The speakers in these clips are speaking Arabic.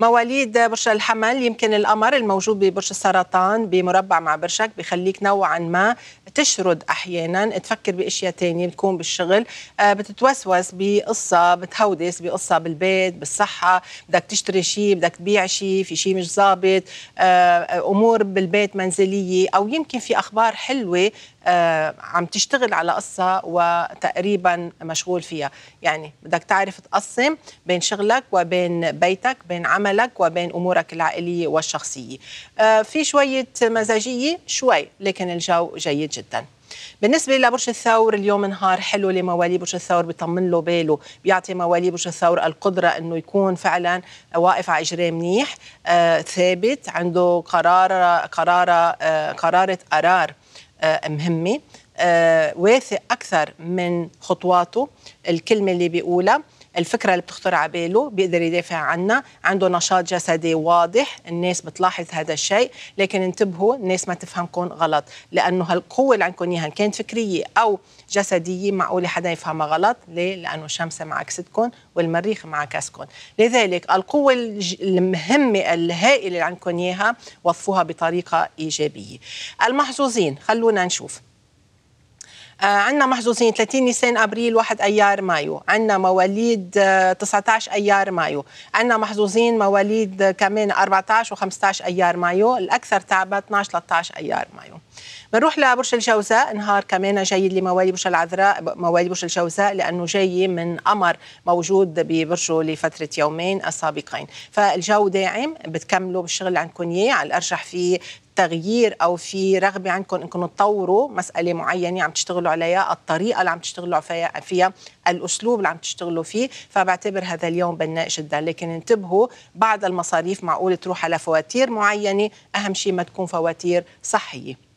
مواليد برج الحمل يمكن القمر الموجود ببرج السرطان بمربع مع برجك بخليك نوعا ما تشرد احيانا تفكر باشياء تانية بتكون بالشغل آه، بتتوسوس بقصه بتهودس بقصه بالبيت بالصحه بدك تشتري شيء بدك تبيع شيء في شيء مش ظابط آه، امور بالبيت منزليه او يمكن في اخبار حلوه آه، عم تشتغل على قصة وتقريبا مشغول فيها يعني بدك تعرف تقسم بين شغلك وبين بيتك بين عملك وبين أمورك العائلية والشخصية آه، في شوية مزاجية شوي لكن الجو جيد جداً بالنسبه لبرج الثور اليوم نهار حلو لموالي برج الثور بيطمن له باله بيعطي موالي برج الثور القدره انه يكون فعلا واقف على اجريه منيح آه ثابت عنده قرار قرار آه قراره قرار قرار آه، مهمه آه، واثق اكثر من خطواته الكلمه اللي بيقولها الفكره اللي بتخطر على باله بيقدر يدافع عنها عنده نشاط جسدي واضح الناس بتلاحظ هذا الشيء لكن انتبهوا الناس ما تفهمكم غلط لانه هالقوه اللي عندكم اياها كانت فكريه او جسديه معقولة حدا يفهمها غلط ليه؟ لأنه الشمس معكستكم والمريخ معكسكم لذلك القوة المهمة الهائلة اللي عندكم إياها وظفوها بطريقة إيجابية المحظوظين خلونا نشوف آه، عندنا محظوظين 30 نيسان ابريل 1 ايار مايو عندنا مواليد 19 آه، ايار مايو عندنا محظوظين مواليد آه، كمان 14 و15 ايار مايو الاكثر تعبا 12 13 ايار مايو بنروح لبرج الجوزاء نهار كمان جيد لموالي برج العذراء موالي برج الجوزاء لانه جاي من قمر موجود ببرجه لفتره يومين السابقين فالجو داعم بتكملوا بالشغل اللي عندكم اياه على الارجح في تغيير او في رغبه عندكم انكم تطوروا مساله معينه عم تشتغلوا عليها الطريقه اللي عم تشتغلوا فيها, فيها الاسلوب اللي عم تشتغلوا فيه فبعتبر هذا اليوم بناء جدا لكن انتبهوا بعض المصاريف معقول تروح على فواتير معينه اهم شيء ما تكون فواتير صحيه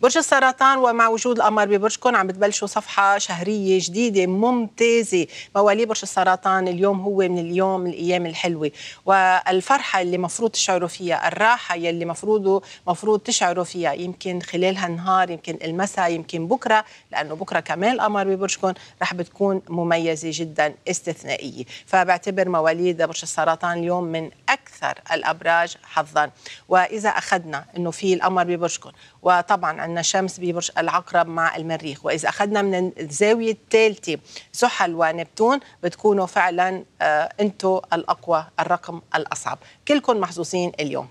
برج السرطان ومع وجود القمر ببرجكم عم بتبلشوا صفحه شهريه جديده ممتازه مواليد برج السرطان اليوم هو من اليوم من الايام الحلوه والفرحه اللي مفروض تشعروا فيها الراحه يلي مفروض مفروض تشعروا فيها يمكن خلال هالنهار يمكن المساء يمكن بكره لانه بكره كمان القمر ببرجكم رح بتكون مميزه جدا استثنائيه فبعتبر مواليد برج السرطان اليوم من اكثر الابراج حظا واذا اخذنا انه في القمر ببرجكم وطبعا عندنا شمس ببرج العقرب مع المريخ وإذا أخذنا من الزاوية الثالثة زحل ونبتون بتكونوا فعلا آه، أنتوا الأقوى الرقم الأصعب كلكم محظوظين اليوم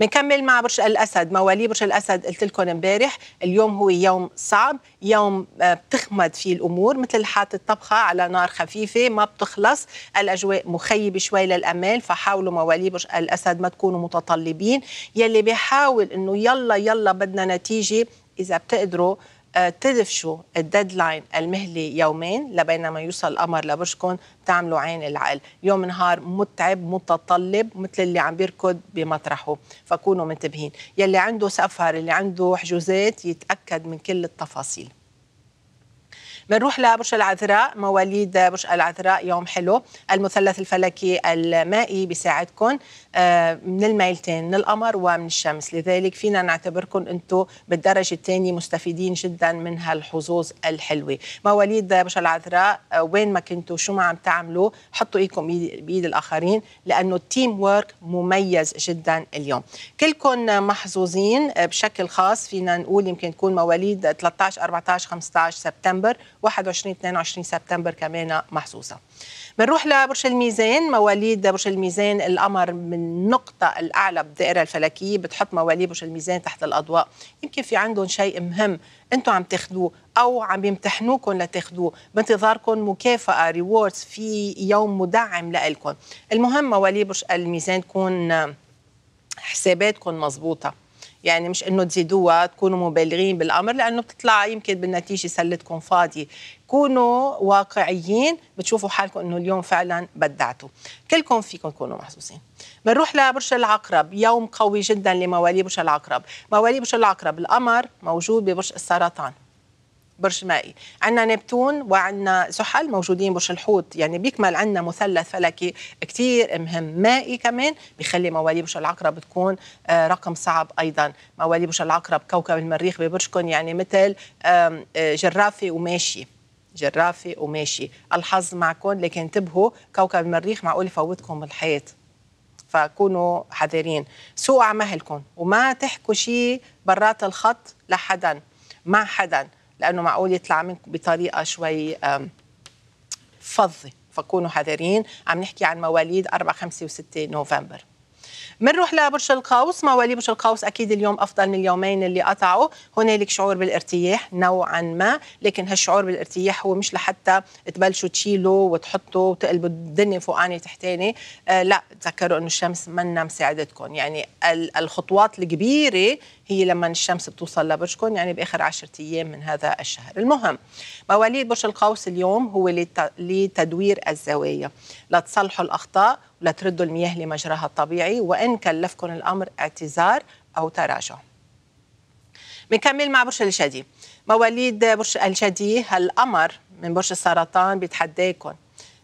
بنكمل مع برج الاسد موالي برج الاسد قلت لكم امبارح اليوم هو يوم صعب يوم آه، بتخمد فيه الامور مثل حاطط طبخه على نار خفيفه ما بتخلص الاجواء مخيبه شوي للامال فحاولوا موالي برج الاسد ما تكونوا متطلبين يلي بيحاول انه يلا يلا بدنا نتيجه اذا بتقدروا تدفشوا الديدلاين المهلي يومين لبينما يوصل القمر لبرجكم تعملوا عين العقل يوم نهار متعب متطلب مثل اللي عم بيركض بمطرحه فكونوا منتبهين يلي عنده سفر اللي عنده حجوزات يتأكد من كل التفاصيل بنروح لبرج العذراء مواليد برج العذراء يوم حلو المثلث الفلكي المائي بيساعدكم آه، من الميلتين من القمر ومن الشمس لذلك فينا نعتبركم انتم بالدرجه الثانيه مستفيدين جدا من هالحظوظ الحلوه مواليد برج العذراء آه، وين ما كنتوا شو ما عم تعملوا حطوا ايدكم بايد الاخرين لانه التيم وورك مميز جدا اليوم كلكم محظوظين آه، بشكل خاص فينا نقول يمكن تكون مواليد 13 14 15 سبتمبر 21 22 سبتمبر كمان محظوظه بنروح لبرج الميزان مواليد برج الميزان القمر من النقطه الاعلى بالدائره الفلكيه بتحط مواليد برج الميزان تحت الاضواء يمكن في عندهم شيء مهم انتم عم تاخذوه او عم يمتحنوكم لتاخذوه بانتظاركم مكافاه ريوردز في يوم مدعم لكم المهم مواليد برج الميزان تكون حساباتكم مضبوطة يعني مش انه تزيدوها تكونوا مبالغين بالامر لانه بتطلع يمكن بالنتيجه سلتكم فاضيه كونوا واقعيين بتشوفوا حالكم انه اليوم فعلا بدعتوا كلكم فيكم تكونوا محظوظين بنروح لبرج العقرب يوم قوي جدا لمواليد برج العقرب مواليد برج العقرب القمر موجود ببرج السرطان برج مائي عندنا نبتون وعندنا زحل موجودين برج الحوت يعني بيكمل عندنا مثلث فلكي كتير مهم مائي كمان بيخلي مواليد برج العقرب تكون آه، رقم صعب أيضا مواليد برج العقرب كوكب المريخ ببرجكم يعني مثل آه، جرافة وماشي جرافة وماشي الحظ معكم لكن انتبهوا كوكب المريخ معقول يفوتكم الحيط فكونوا حذرين سوقوا على مهلكم وما تحكوا شيء برات الخط لحدا مع حدا لانه معقول يطلع منكم بطريقه شوي فظه فكونوا حذرين عم نحكي عن مواليد 4 5 و6 نوفمبر منروح لبرج القوس مواليد برج القوس اكيد اليوم افضل من اليومين اللي قطعوا هنالك شعور بالارتياح نوعا ما لكن هالشعور بالارتياح هو مش لحتى تبلشوا تشيلوا وتحطوا وتقلبوا الدنيا فوقاني تحتاني آه لا تذكروا انه الشمس منا مساعدتكم يعني الخطوات الكبيره هي لما الشمس بتوصل لبرجكم يعني باخر 10 ايام من هذا الشهر المهم مواليد برج القوس اليوم هو لتدوير الزوايا لتصلحوا الاخطاء ولتردوا المياه لمجراها الطبيعي وان كلفكم الامر اعتذار او تراجع بنكمل مع برج الجدي مواليد برج الجدي هالقمر من برج السرطان بيتحداكم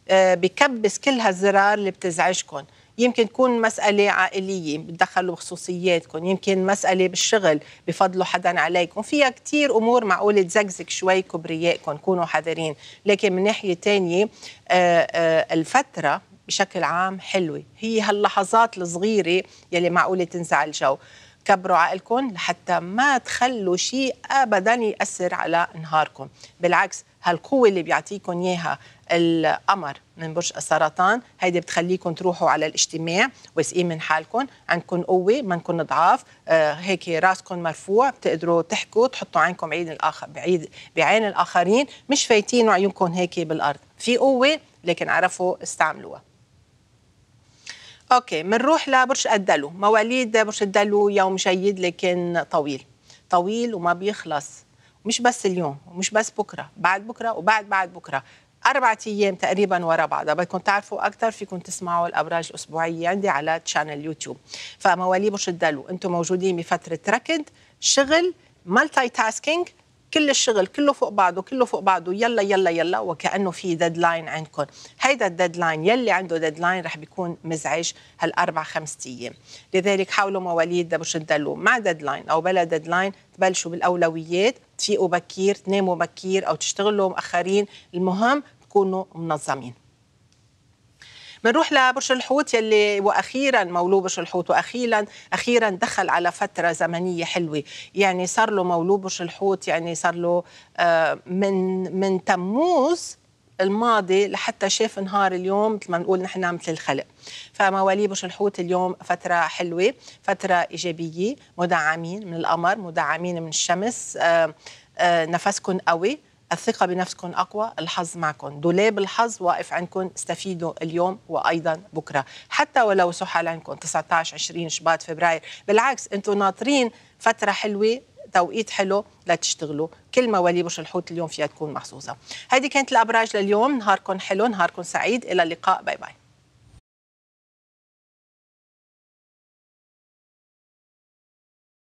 آه، بكبس كل هالزرار اللي بتزعجكم يمكن تكون مسألة عائلية بتدخلوا بخصوصياتكم يمكن مسألة بالشغل بفضلوا حدا عليكم فيها كتير أمور معقولة تزقزق شوي كبريائكم كونوا حذرين لكن من ناحية تانية آه، آه، الفترة بشكل عام حلوة هي هاللحظات الصغيرة يلي معقولة تنزع الجو كبروا عقلكم لحتى ما تخلوا شيء ابدا ياثر على نهاركم بالعكس هالقوه اللي بيعطيكم اياها القمر من برج السرطان هيدي بتخليكم تروحوا على الاجتماع واثقين من حالكم عندكم قوه نكون ضعاف آه هيك راسكم مرفوع بتقدروا تحكوا تحطوا عينكم بعيد الاخر بعيد بعين الاخرين مش فايتين عيونكم هيك بالارض في قوه لكن عرفوا استعملوها اوكي بنروح لبرج الدلو مواليد برج الدلو يوم جيد لكن طويل طويل وما بيخلص مش بس اليوم ومش بس بكره بعد بكره وبعد بعد بكره أربعة أيام تقريبا ورا بعضها بدكم تعرفوا أكثر فيكم تسمعوا الأبراج الأسبوعية عندي على تشانل يوتيوب فموالي برج الدلو أنتم موجودين بفترة ركض شغل مالتي تاسكينج كل الشغل كله فوق بعضه كله فوق بعضه يلا يلا يلا وكانه في ديدلاين عندكم هيدا الديدلاين يلي عنده ديدلاين رح بيكون مزعج هالاربع خمسة ايام لذلك حاولوا مواليد دبش الدلو مع ديدلاين او بلا ديدلاين تبلشوا بالاولويات تفيقوا بكير تناموا بكير او تشتغلوا مؤخرين المهم يكونوا منظمين بنروح لبرج الحوت يلي واخيرا مولود برج الحوت واخيرا اخيرا دخل على فتره زمنيه حلوه يعني صار له مولود برج الحوت يعني صار له آه، من من تموز الماضي لحتى شاف نهار اليوم مثل ما نقول نحن مثل الخلق فمواليد برج الحوت اليوم فترة حلوة فترة إيجابية مدعمين من القمر مدعمين من الشمس آه، آه، نفسكم قوي الثقة بنفسكم أقوى الحظ معكم دولاب الحظ واقف عندكم استفيدوا اليوم وأيضا بكرة حتى ولو سحل عندكم 19 20 شباط فبراير بالعكس أنتم ناطرين فترة حلوة توقيت حلو لتشتغلوا كل موالي برج الحوت اليوم فيها تكون محظوظة هذه كانت الأبراج لليوم نهاركم حلو نهاركم سعيد إلى اللقاء باي باي